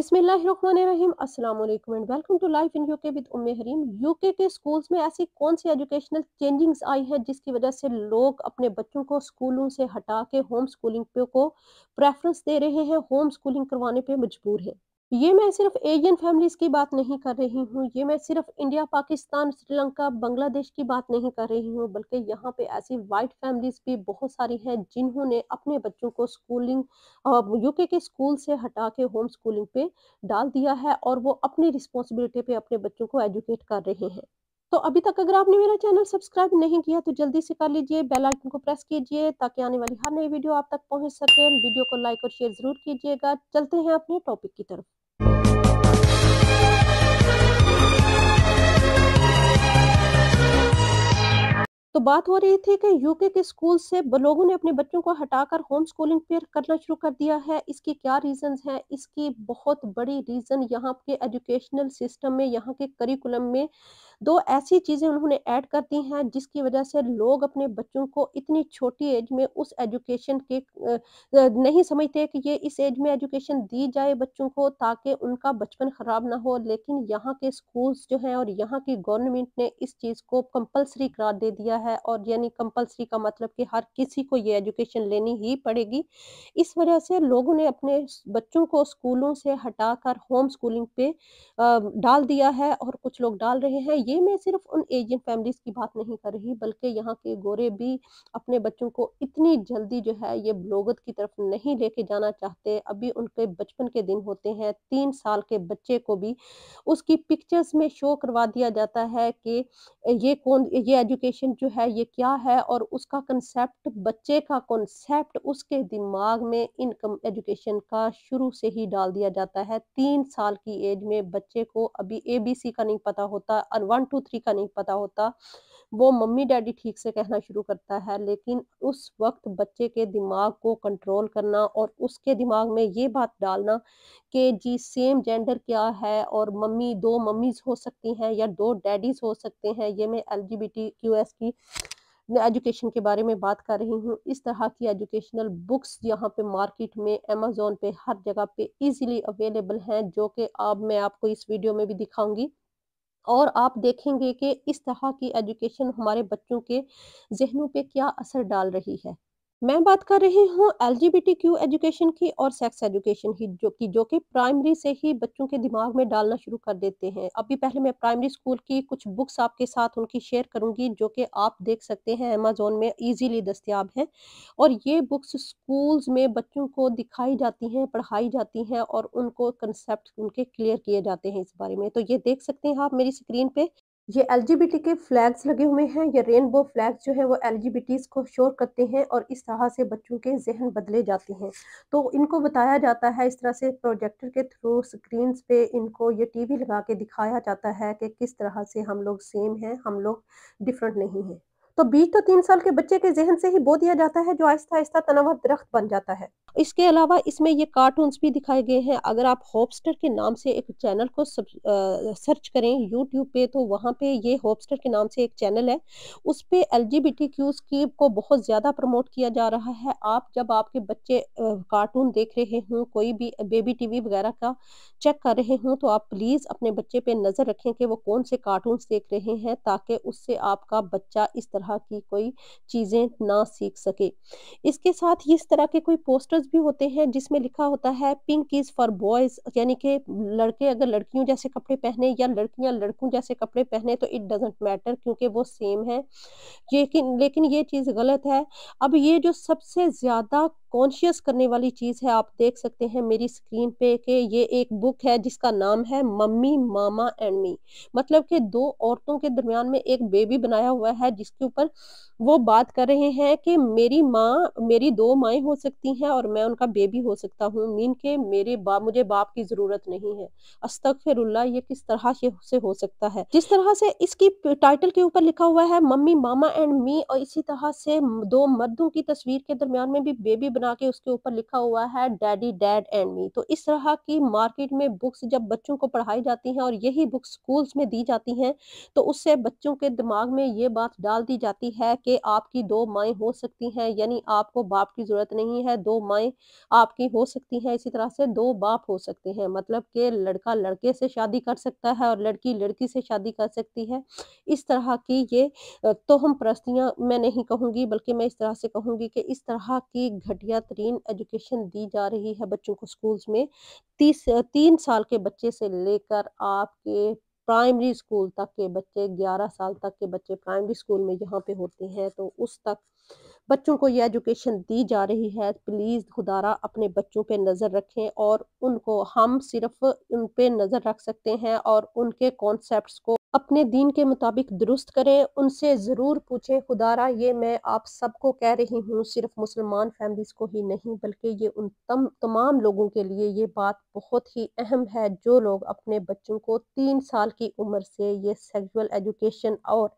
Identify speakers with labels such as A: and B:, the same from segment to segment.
A: अस्सलाम वालेकुम and welcome to life in UK with Umme Hareem UK के स्कूल्स में ऐसी कौन सी एजुकेशनल चेंजिंग्स आई है जिसकी वजह से लोग अपने बच्चों को स्कूलों से हटा के होम स्कूलिंग पे को प्रेफरेंस दे रहे हैं होम स्कूलिंग करवाने पे मजबूर है ये मैं सिर्फ एशियन फैमिलीज की बात नहीं कर रही हूँ ये मैं सिर्फ इंडिया पाकिस्तान श्रीलंका बांग्लादेश की बात नहीं कर रही हूँ बल्कि यहाँ पे ऐसी वाइट फैमिलीज भी बहुत सारी हैं जिन्होंने अपने बच्चों को स्कूलिंग यूके के स्कूल से हटा के होम स्कूलिंग पे डाल दिया है और वो अपनी रिस्पॉन्सिबिलिटी पे अपने बच्चों को एजुकेट कर रहे हैं तो अभी तक अगर आपने मेरा चैनल सब्सक्राइब नहीं किया तो जल्दी से कर लीजिए बेल आइकन को प्रेस कीजिए ताकि आने वाली हर नई वीडियो आप तक पहुंच सके वीडियो को लाइक और शेयर जरूर कीजिएगा चलते हैं अपने टॉपिक की तरफ तो बात हो रही थी कि यूके के स्कूल से लोगों ने अपने बच्चों को हटाकर होम स्कूलिंग फिर करना शुरू कर दिया है इसकी क्या रीजन है इसकी बहुत बड़ी रीज़न यहाँ के एजुकेशनल सिस्टम में यहाँ के करिकुलम में दो ऐसी चीज़ें उन्होंने ऐड कर दी हैं जिसकी वजह से लोग अपने बच्चों को इतनी छोटी एज में उस एजुकेशन के नहीं समझते कि ये इस एज में एजुकेशन दी जाए बच्चों को ताकि उनका बचपन ख़राब ना हो लेकिन यहाँ के स्कूल्स जो हैं और यहाँ की गवर्नमेंट ने इस चीज़ को कंपलसरी करार दे दिया है है और यानी कंपलसरी का मतलब कि हर किसी को ये एजुकेशन लेनी ही पड़ेगी इस वजह से लोगों ने अपने बच्चों को स्कूलों से हटाकर होम स्कूलिंग पे डाल दिया है और कुछ लोग डाल रहे हैं ये मैं सिर्फ उन एजियन फैमिलीज की बात नहीं कर रही बल्कि यहाँ के गोरे भी अपने बच्चों को इतनी जल्दी जो है ये बलोगत की तरफ नहीं लेके जाना चाहते अभी उनके बचपन के दिन होते हैं तीन साल के बच्चे को भी उसकी पिक्चर्स में शो करवा दिया जाता है कि ये कौन ये एजुकेशन जो जो है ये क्या है और उसका कंसेप्ट बच्चे का कंसेप्ट उसके दिमाग में इनकम एजुकेशन का शुरू से ही डाल दिया जाता है तीन साल की एज में बच्चे को अभी ए बी सी का नहीं पता होता और वन टू थ्री का नहीं पता होता वो मम्मी डैडी ठीक से कहना शुरू करता है लेकिन उस वक्त बच्चे के दिमाग को कंट्रोल करना और उसके दिमाग में ये बात डालना कि जी सेम जेंडर क्या है और मम्मी दो मम्मीज हो सकती हैं या दो डैडीज हो सकते हैं ये मैं एल जी क्यू एस की एजुकेशन के बारे में बात कर रही हूँ इस तरह की एजुकेशनल बुक्स यहाँ पे मार्केट में अमेजोन पे हर जगह पे इजीली अवेलेबल हैं जो कि अब मैं आपको इस वीडियो में भी दिखाऊंगी और आप देखेंगे कि इस तरह की एजुकेशन हमारे बच्चों के जहनों पे क्या असर डाल रही है मैं बात कर रही हूँ एल एजुकेशन की और सेक्स एजुकेशन ही जो की जो कि प्राइमरी से ही बच्चों के दिमाग में डालना शुरू कर देते हैं अभी पहले मैं प्राइमरी स्कूल की कुछ बुक्स आपके साथ उनकी शेयर करूंगी जो कि आप देख सकते हैं अमेजोन में इजीली दस्तियाब हैं और ये बुक्स स्कूल्स में बच्चों को दिखाई जाती हैं पढ़ाई जाती हैं और उनको कंसेप्ट उनके क्लियर किए जाते हैं इस बारे में तो ये देख सकते हैं आप मेरी स्क्रीन पे ये एल के फ्लैग्स लगे हुए हैं ये रेनबो फ्लैग्स जो है वो एल को शोर करते हैं और इस तरह से बच्चों के जहन बदले जाते हैं तो इनको बताया जाता है इस तरह से प्रोजेक्टर के थ्रू स्क्रीन पे इनको ये टीवी लगा के दिखाया जाता है कि किस तरह से हम लोग सेम हैं हम लोग डिफरेंट नहीं हैं तो बीज तो तीन साल के बच्चे के जहन से ही बो दिया जाता है जो आहिस्ता आहिस्ता तनावा दरख्त बन जाता है इसके अलावा इसमें ये कार्टून भी दिखाए गए हैं अगर आप होपस्टर के नाम से एक चैनल को सब, आ, सर्च करें यूट्यूब पे तो वहाँ पे ये होपस्टर के नाम से एक चैनल है उस पर L G B T Qs की को बहुत ज़्यादा प्रमोट किया जा रहा है आप जब आपके बच्चे कार्टून देख रहे हों कोई भी बेबी टी वी वगैरह का चेक कर रहे हों तो आप प्लीज़ अपने बच्चे पे नज़र रखें कि वो कौन से कार्टून देख रहे हैं ताकि उससे आपका बच्चा इस तरह तरह की कोई चीज़ें ना सीख सके इसके साथ इस तरह के कोई पोस्टर्स भी होते हैं जिसमें लिखा होता है पिंक इज़ फॉर बॉयज़ यानी कि लड़के अगर लड़कियों जैसे कपड़े पहने या लड़कियां लड़कों जैसे कपड़े पहने तो इट डजेंट मैटर क्योंकि वो सेम है लेकिन लेकिन ये चीज़ गलत है अब ये जो सबसे ज़्यादा कॉन्शियस करने वाली चीज़ है आप देख सकते हैं मेरी स्क्रीन पे कि ये एक बुक है जिसका नाम है मम्मी मामा एंड मी मतलब कि दो औरतों के दरमियान में एक बेबी बनाया हुआ है जिसके ऊपर वो बात कर रहे हैं कि मेरी माँ मेरी दो माएँ हो सकती हैं और मैं उनका बेबी हो सकता हूँ मीन के मेरे बाप मुझे बाप की ज़रूरत नहीं है अस्तक फिर ये किस तरह से हो सकता है जिस तरह से इसकी टाइटल के ऊपर लिखा हुआ है मम्मी मामा एंड मी और इसी तरह से दो मर्दों की तस्वीर के दरमियान में भी बेबी बना के उसके ऊपर लिखा हुआ है डैडी डैड एंड मी तो इस तरह की मार्केट में बुक्स जब बच्चों को पढ़ाई जाती हैं और यही बुक्स स्कूल्स में दी जाती हैं तो उससे बच्चों के दिमाग में ये बात डाल दी जाती है कि आपकी दो माएँ हो सकती हैं यानी आपको बाप की ज़रूरत नहीं है दो माएँ आपकी हो सकती हैं इसी तरह से दो बाप हो सकते हैं मतलब कि लड़का लड़के से शादी कर सकता है और लड़की लड़की से शादी कर सकती है इस तरह की ये तो हम परस्तियाँ मैं नहीं कहूँगी बल्कि मैं इस तरह से कहूँगी कि इस तरह की घटिया घटिया तरीन एजुकेशन दी जा रही है बच्चों को स्कूल्स में तीस तीन साल के बच्चे से लेकर आपके प्राइमरी स्कूल तक के बच्चे 11 साल तक के बच्चे प्राइमरी स्कूल में यहाँ पे होते हैं तो उस तक बच्चों को ये एजुकेशन दी जा रही है प्लीज़ खुदारा अपने बच्चों पे नज़र रखें और उनको हम सिर्फ उन पे नज़र रख सकते हैं और उनके कॉन्सेप्ट्स को अपने दीन के मुताबिक दुरुस्त करें उनसे ज़रूर पूछें खुदारा ये मैं आप सबको कह रही हूँ सिर्फ मुसलमान फैमिलीज़ को ही नहीं बल्कि ये उन तम तमाम लोगों के लिए ये बात बहुत ही अहम है जो लोग अपने बच्चों को तीन साल की उम्र से ये सेक्सुअल एजुकेशन और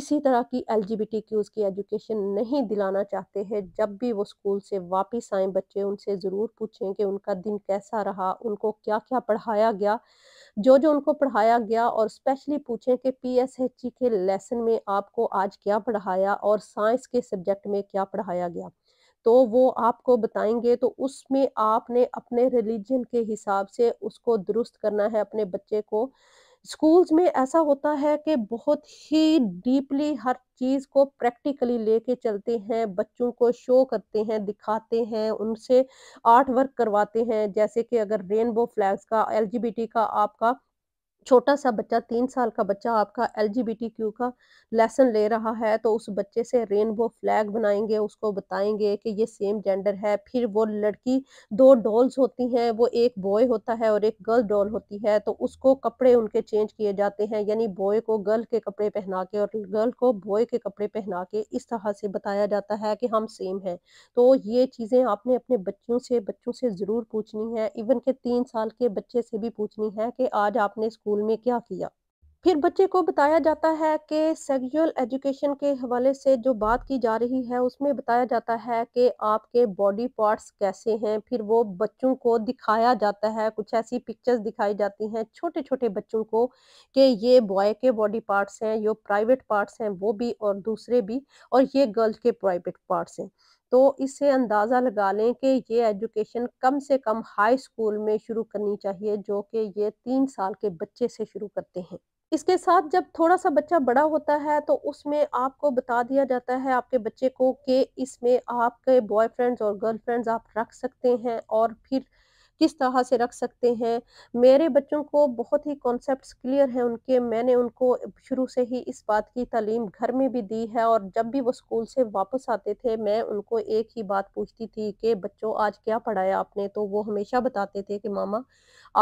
A: इसी तरह की एल जी की एजुकेशन नहीं दिलाना चाहते हैं जब भी वो स्कूल से वापस आएँ बच्चे उनसे ज़रूर पूछें कि उनका दिन कैसा रहा उनको क्या क्या पढ़ाया गया जो जो उनको पढ़ाया गया और स्पेशली पूछें कि पी एस एच ई के लेसन में आपको आज क्या पढ़ाया और साइंस के सब्जेक्ट में क्या पढ़ाया गया तो वो आपको बताएंगे तो उसमें आपने अपने रिलीजन के हिसाब से उसको दुरुस्त करना है अपने बच्चे को स्कूल्स में ऐसा होता है कि बहुत ही डीपली हर चीज़ को प्रैक्टिकली लेके चलते हैं बच्चों को शो करते हैं दिखाते हैं उनसे आर्ट वर्क करवाते हैं जैसे कि अगर रेनबो फ्लैग्स का एलजीबीटी का आपका छोटा सा बच्चा तीन साल का बच्चा आपका एल क्यू का लेसन ले रहा है तो उस बच्चे से रेनबो फ्लैग बनाएंगे उसको बताएंगे कि ये सेम जेंडर है फिर वो लड़की दो डॉल्स होती हैं वो एक बॉय होता है और एक गर्ल डॉल होती है तो उसको कपड़े उनके चेंज किए जाते हैं यानी बॉय को गर्ल के कपड़े पहना के और गर्ल को बॉय के कपड़े पहना के इस तरह से बताया जाता है कि हम सेम हैं तो ये चीज़ें आपने अपने बच्चों से बच्चों से ज़रूर पूछनी है इवन के तीन साल के बच्चे से भी पूछनी है कि आज आपने स्कूल स्कूल में क्या किया फिर बच्चे को बताया जाता है कि सेक्सुअल एजुकेशन के हवाले से जो बात की जा रही है उसमें बताया जाता है कि आपके बॉडी पार्ट्स कैसे हैं फिर वो बच्चों को दिखाया जाता है कुछ ऐसी पिक्चर्स दिखाई जाती हैं छोटे छोटे बच्चों को कि ये बॉय के बॉडी पार्ट्स हैं ये प्राइवेट पार्ट्स हैं वो भी और दूसरे भी और ये गर्ल्स के प्राइवेट पार्ट्स हैं तो इससे अंदाज़ा लगा लें कि ये एजुकेशन कम से कम हाई स्कूल में शुरू करनी चाहिए जो कि ये तीन साल के बच्चे से शुरू करते हैं इसके साथ जब थोड़ा सा बच्चा बड़ा होता है तो उसमें आपको बता दिया जाता है आपके बच्चे को कि इसमें आपके बॉयफ्रेंड्स और गर्लफ्रेंड्स आप रख सकते हैं और फिर किस तरह से रख सकते हैं मेरे बच्चों को बहुत ही कॉन्सेप्ट क्लियर हैं उनके मैंने उनको शुरू से ही इस बात की तालीम घर में भी दी है और जब भी वो स्कूल से वापस आते थे मैं उनको एक ही बात पूछती थी कि बच्चों आज क्या पढ़ाया आपने तो वो हमेशा बताते थे कि मामा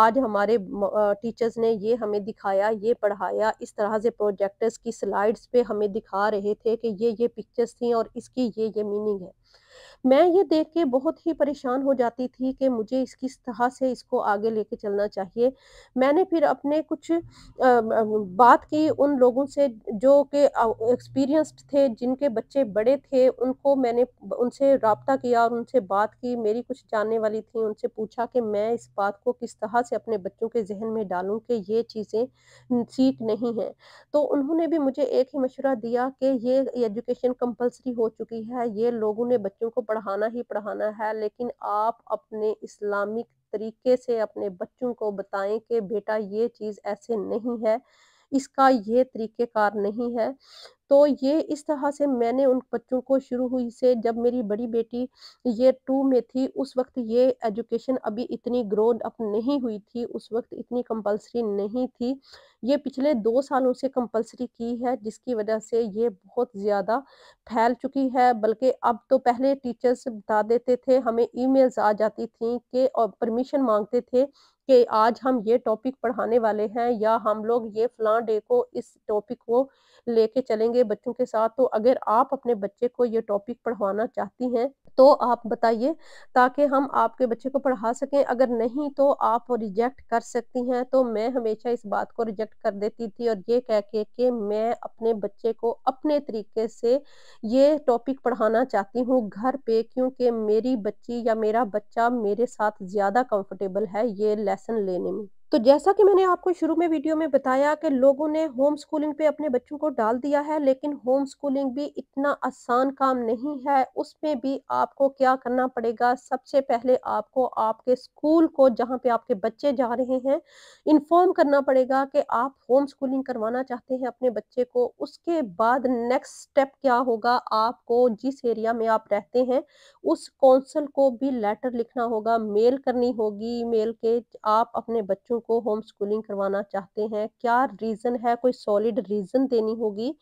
A: आज हमारे टीचर्स ने ये हमें दिखाया ये पढ़ाया इस तरह से प्रोजेक्टर्स की स्लाइड्स पे हमें दिखा रहे थे कि ये ये पिक्चर्स थी और इसकी ये ये मीनिंग है मैं ये देख के बहुत ही परेशान हो जाती थी कि मुझे इस किस तरह से इसको आगे लेके चलना चाहिए मैंने फिर अपने कुछ बात की उन लोगों से जो कि एक्सपीरियंस्ड थे जिनके बच्चे बड़े थे उनको मैंने उनसे रबता किया और उनसे बात की मेरी कुछ जानने वाली थी उनसे पूछा कि मैं इस बात को किस तरह से अपने बच्चों के जहन में डालूँ कि ये चीज़ें सीख नहीं हैं तो उन्होंने भी मुझे एक ही मशवरा दिया कि ये एजुकेशन कंपलसरी हो चुकी है ये लोगों ने बच्चों को पढ़ाना ही पढ़ाना है लेकिन आप अपने इस्लामिक तरीके से अपने बच्चों को बताएं कि बेटा ये चीज़ ऐसे नहीं है इसका ये तरीक़ेकार नहीं है तो ये इस तरह से मैंने उन बच्चों को शुरू हुई से जब मेरी बड़ी बेटी ये टू में थी उस वक्त ये एजुकेशन अभी इतनी ग्रोथ अप नहीं हुई थी उस वक्त इतनी कंपलसरी नहीं थी ये पिछले दो सालों से कंपलसरी की है जिसकी वजह से ये बहुत ज़्यादा फैल चुकी है बल्कि अब तो पहले टीचर्स बता देते थे हमें ईमेल्स आ जाती थी कि परमिशन मांगते थे कि आज हम ये टॉपिक पढ़ाने वाले हैं या हम लोग ये फ्लॉ डे को इस टॉपिक को लेके चलेंगे बच्चों के साथ तो अगर आप अपने बच्चे को ये टॉपिक पढ़वाना चाहती हैं तो आप बताइए ताकि हम आपके बच्चे को पढ़ा सकें अगर नहीं तो आप रिजेक्ट कर सकती हैं तो मैं हमेशा इस बात को रिजेक्ट कर देती थी और ये कह के कि मैं अपने बच्चे को अपने तरीके से ये टॉपिक पढ़ाना चाहती हूँ घर पे क्योंकि मेरी बच्ची या मेरा बच्चा मेरे साथ ज़्यादा कंफर्टेबल है ये लेसन लेने में तो जैसा कि मैंने आपको शुरू में वीडियो में बताया कि लोगों ने होम स्कूलिंग पे अपने बच्चों को डाल दिया है लेकिन होम स्कूलिंग भी इतना आसान काम नहीं है उसमें भी आपको क्या करना पड़ेगा सबसे पहले आपको आपके स्कूल को जहाँ पे आपके बच्चे जा रहे हैं इन्फॉर्म करना पड़ेगा कि आप होम स्कूलिंग करवाना चाहते हैं अपने बच्चे को उसके बाद नेक्स्ट स्टेप क्या होगा आपको जिस एरिया में आप रहते हैं उस कौंसल को भी लेटर लिखना होगा मेल करनी होगी मेल के आप अपने बच्चों बच्चों को होम स्कूलिंग करवाना चाहते हैं क्या रीज़न है कोई सॉलिड रीज़न देनी होगी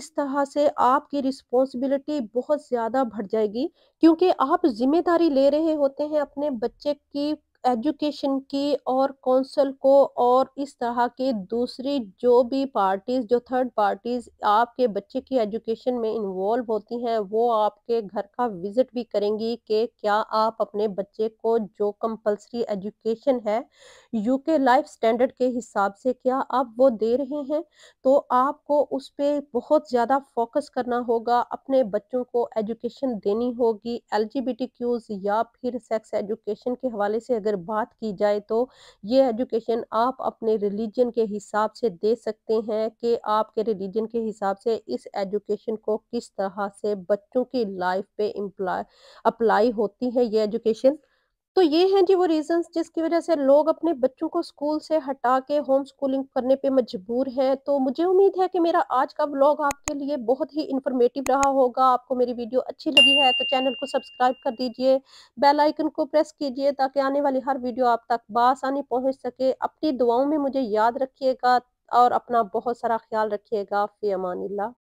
A: इस तरह से आपकी रिस्पॉन्सिबिलिटी बहुत ज़्यादा बढ़ जाएगी क्योंकि आप जिम्मेदारी ले रहे होते हैं अपने बच्चे की एजुकेशन की और कौंसल को और इस तरह के दूसरी जो भी पार्टीज़ जो थर्ड पार्टीज़ आपके बच्चे की एजुकेशन में इन्वॉल्व होती हैं वो आपके घर का विज़िट भी करेंगी कि क्या आप अपने बच्चे को जो कंपलसरी एजुकेशन है यूके लाइफ स्टैंडर्ड के हिसाब से क्या आप वो दे रहे हैं तो आपको उस पर बहुत ज़्यादा फोकस करना होगा अपने बच्चों को एजुकेशन देनी होगी एल या फिर सेक्स एजुकेशन के हवाले से अगर अगर बात की जाए तो ये एजुकेशन आप अपने रिलीजन के हिसाब से दे सकते हैं कि आपके रिलीजन के हिसाब से इस एजुकेशन को किस तरह से बच्चों की लाइफ पे अप्लाई होती है ये एजुकेशन तो ये हैं जी वो रीजंस जिसकी वजह से लोग अपने बच्चों को स्कूल से हटा के होम स्कूलिंग करने पे मजबूर हैं तो मुझे उम्मीद है कि मेरा आज का व्लॉग आपके लिए बहुत ही इन्फॉर्मेटिव रहा होगा आपको मेरी वीडियो अच्छी लगी है तो चैनल को सब्सक्राइब कर दीजिए बेल आइकन को प्रेस कीजिए ताकि आने वाली हर वीडियो आप तक बासानी पहुँच सके अपनी दुआओं में मुझे याद रखिएगा और अपना बहुत सारा ख्याल रखिएगा फ़ी अमान